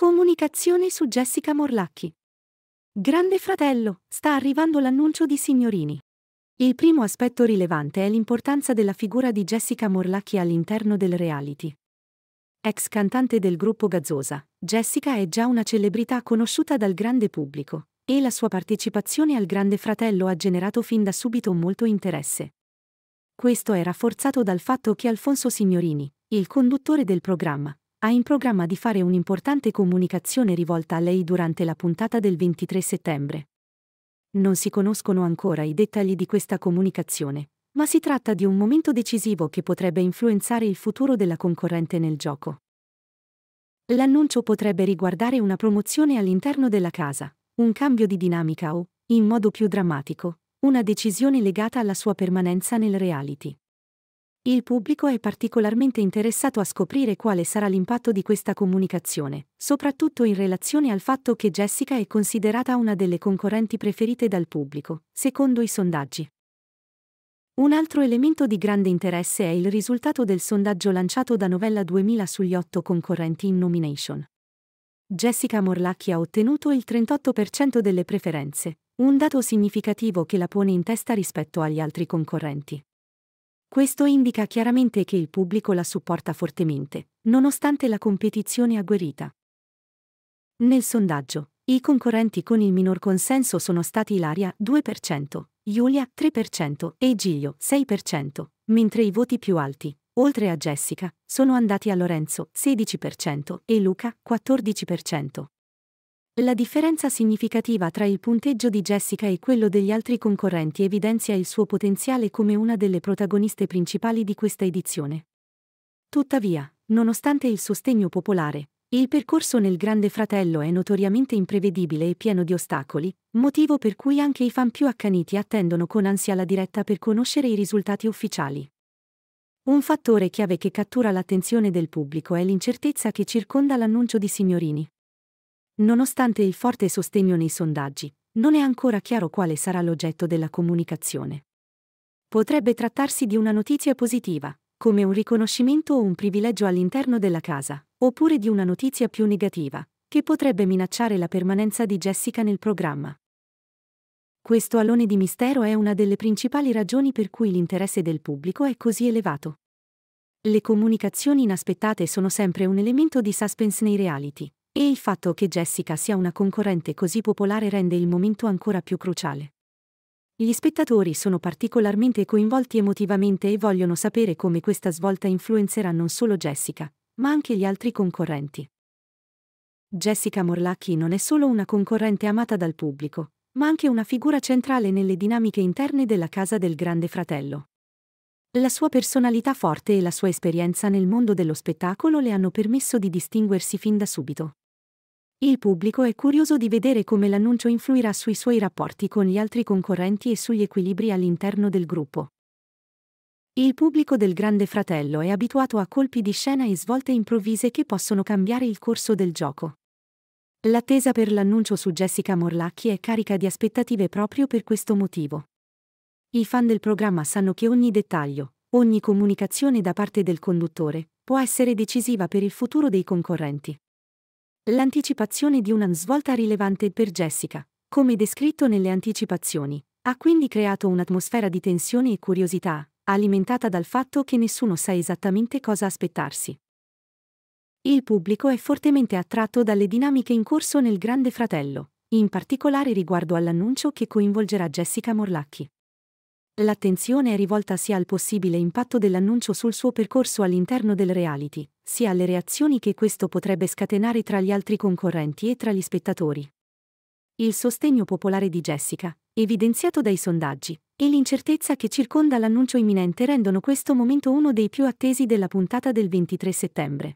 Comunicazione su Jessica Morlacchi. Grande fratello, sta arrivando l'annuncio di signorini. Il primo aspetto rilevante è l'importanza della figura di Jessica Morlacchi all'interno del reality. Ex cantante del gruppo Gazzosa, Jessica è già una celebrità conosciuta dal grande pubblico, e la sua partecipazione al Grande Fratello ha generato fin da subito molto interesse. Questo è rafforzato dal fatto che Alfonso Signorini, il conduttore del programma, ha in programma di fare un'importante comunicazione rivolta a lei durante la puntata del 23 settembre. Non si conoscono ancora i dettagli di questa comunicazione, ma si tratta di un momento decisivo che potrebbe influenzare il futuro della concorrente nel gioco. L'annuncio potrebbe riguardare una promozione all'interno della casa, un cambio di dinamica o, in modo più drammatico, una decisione legata alla sua permanenza nel reality. Il pubblico è particolarmente interessato a scoprire quale sarà l'impatto di questa comunicazione, soprattutto in relazione al fatto che Jessica è considerata una delle concorrenti preferite dal pubblico, secondo i sondaggi. Un altro elemento di grande interesse è il risultato del sondaggio lanciato da Novella 2000 sugli otto concorrenti in nomination. Jessica Morlacchi ha ottenuto il 38% delle preferenze, un dato significativo che la pone in testa rispetto agli altri concorrenti. Questo indica chiaramente che il pubblico la supporta fortemente, nonostante la competizione agguerrita. Nel sondaggio, i concorrenti con il minor consenso sono stati Ilaria 2%, Giulia 3% e Giglio 6%, mentre i voti più alti, oltre a Jessica, sono andati a Lorenzo 16% e Luca 14%. La differenza significativa tra il punteggio di Jessica e quello degli altri concorrenti evidenzia il suo potenziale come una delle protagoniste principali di questa edizione. Tuttavia, nonostante il sostegno popolare, il percorso nel Grande Fratello è notoriamente imprevedibile e pieno di ostacoli, motivo per cui anche i fan più accaniti attendono con ansia la diretta per conoscere i risultati ufficiali. Un fattore chiave che cattura l'attenzione del pubblico è l'incertezza che circonda l'annuncio di Signorini. Nonostante il forte sostegno nei sondaggi, non è ancora chiaro quale sarà l'oggetto della comunicazione. Potrebbe trattarsi di una notizia positiva, come un riconoscimento o un privilegio all'interno della casa, oppure di una notizia più negativa, che potrebbe minacciare la permanenza di Jessica nel programma. Questo alone di mistero è una delle principali ragioni per cui l'interesse del pubblico è così elevato. Le comunicazioni inaspettate sono sempre un elemento di suspense nei reality, e il fatto che Jessica sia una concorrente così popolare rende il momento ancora più cruciale. Gli spettatori sono particolarmente coinvolti emotivamente e vogliono sapere come questa svolta influenzerà non solo Jessica, ma anche gli altri concorrenti. Jessica Morlacchi non è solo una concorrente amata dal pubblico, ma anche una figura centrale nelle dinamiche interne della casa del Grande Fratello. La sua personalità forte e la sua esperienza nel mondo dello spettacolo le hanno permesso di distinguersi fin da subito. Il pubblico è curioso di vedere come l'annuncio influirà sui suoi rapporti con gli altri concorrenti e sugli equilibri all'interno del gruppo. Il pubblico del Grande Fratello è abituato a colpi di scena e svolte improvvise che possono cambiare il corso del gioco. L'attesa per l'annuncio su Jessica Morlacchi è carica di aspettative proprio per questo motivo. I fan del programma sanno che ogni dettaglio, ogni comunicazione da parte del conduttore, può essere decisiva per il futuro dei concorrenti. L'anticipazione di una svolta rilevante per Jessica, come descritto nelle anticipazioni, ha quindi creato un'atmosfera di tensione e curiosità, alimentata dal fatto che nessuno sa esattamente cosa aspettarsi. Il pubblico è fortemente attratto dalle dinamiche in corso nel Grande Fratello, in particolare riguardo all'annuncio che coinvolgerà Jessica Morlacchi l'attenzione è rivolta sia al possibile impatto dell'annuncio sul suo percorso all'interno del reality, sia alle reazioni che questo potrebbe scatenare tra gli altri concorrenti e tra gli spettatori. Il sostegno popolare di Jessica, evidenziato dai sondaggi, e l'incertezza che circonda l'annuncio imminente rendono questo momento uno dei più attesi della puntata del 23 settembre.